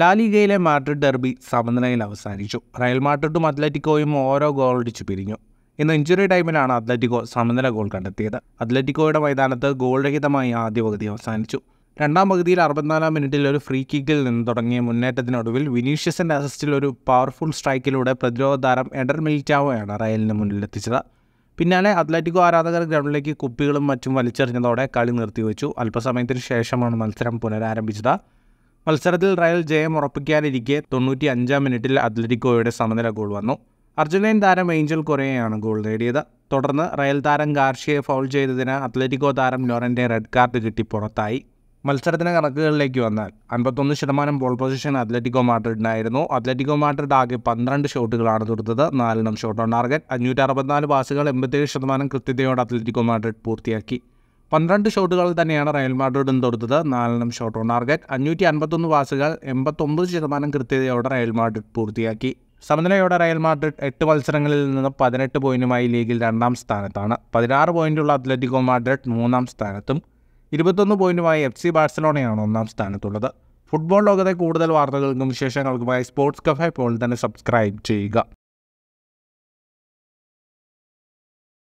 ലാലിഗയിലെ Madrid derby സമനിലയിൽ അവസാനിച്ചു Real മാഡ്രിഡും അത്ലറ്റിക്കോയും ഓരോ ഗോളടിച്ച് പിരിഞ്ഞു ഇന്ന് ഇഞ്ചുറി ടൈമിലാണ് അത്ലറ്റിക്കോ സമനില ഗോൾ കണ്ടെത്തിയത് അത്ലറ്റിക്കോയുടെ മൈതാനത്ത് ഗോൾരഹിതമായി ആദ്യ പകുതി അവസാനിച്ചു രണ്ടാം പകുതിയിൽ അറുപത്തിനാലാം മിനിറ്റിൽ ഒരു ഫ്രീ കിക്കിൽ നിന്ന് തുടങ്ങിയ മുന്നേറ്റത്തിനൊടുവിൽ വിനീഷ്യസിൻ്റെ അസിസ്റ്റിൽ ഒരു പവർഫുൾ സ്ട്രൈക്കിലൂടെ പ്രതിരോധ താരം എഡർ മിൽറ്റാവോയാണ് റയലിന് മുന്നിലെത്തിച്ചത് പിന്നാലെ അത്ലറ്റിക്കോ ആരാധകർ ഗ്രൗണ്ടിലേക്ക് കുപ്പികളും മറ്റും വലിച്ചെറിഞ്ഞതോടെ കളി നിർത്തിവെച്ചു അല്പസമയത്തിന് ശേഷമാണ് മത്സരം പുനരാരംഭിച്ചത് മത്സരത്തിൽ റയൽ ജയം ഉറപ്പിക്കാനിരിക്കെ തൊണ്ണൂറ്റി അഞ്ചാം മിനിറ്റിൽ അത്ലറ്റിക്കോയുടെ സമനില ഗോൾ വന്നു അർജന്റീൻ താരം ഏഞ്ചൽ കൊറേയാണ് ഗോൾ നേടിയത് തുടർന്ന് റയൽ താരം ഗാർഷിയെ ഫൗൾ ചെയ്തതിന് അത്ലറ്റിക്കോ താരം ലോറൻ്റെ റെഡ് കാർഡ് കിട്ടി പുറത്തായി മത്സരത്തിന് കണക്കുകളിലേക്ക് വന്നാൽ അൻപത്തൊന്ന് ശതമാനം ബോൾ പൊസിഷൻ അത്ലറ്റിക്കോ മാഡ്രിഡിനായിരുന്നു അത്ലറ്റിക്കോ മാഡ്രിഡ് ആകെ പന്ത്രണ്ട് ഷോട്ടുകളാണ് തുടർത്തത് നാലെണ്ണം ഷോട്ട് ഓൺ ടാർഗറ്റ് അഞ്ഞൂറ്റി അറുപത്തിനാല് പാസുകൾ എൺപത്തേഴ് ശതമാനം കൃത്യതയോടെ അത്ലറ്റിക്കോ മാഡ്രിഡ് പൂർത്തിയാക്കി പന്ത്രണ്ട് ഷോട്ടുകൾ തന്നെയാണ് റയൽ മാഡ്രിഡും തൊടുത്തത് നാലെണ്ണം ഷോട്ട് ഓൺ ടാർഗറ്റ് അഞ്ഞൂറ്റി അൻപത്തൊന്ന് പാസുകൾ എൺപത്തൊമ്പത് ശതമാനം കൃത്യതയോടെ റയൽ മാഡ്രിഡ് പൂർത്തിയാക്കി സമനിലയോടെ റയൽ മാഡ്രിഡ് എട്ട് മത്സരങ്ങളിൽ നിന്ന് പതിനെട്ട് പോയിന്റുമായി ലീഗിൽ രണ്ടാം സ്ഥാനത്താണ് പതിനാറ് പോയിന്റുള്ള അത്ലറ്റിക്കോ മാഡ്രിഡ് മൂന്നാം സ്ഥാനത്തും ഇരുപത്തൊന്ന് പോയിന്റുമായി എഫ് സി ബാഴ്സലോണയാണ് ഒന്നാം സ്ഥാനത്തുള്ളത് ഫുട്ബോൾ ലോകത്തെ കൂടുതൽ വാർത്തകൾക്കും വിശേഷങ്ങൾക്കുമായി സ്പോർട്സ് കഫേ പോലെ തന്നെ സബ്സ്ക്രൈബ് ചെയ്യുക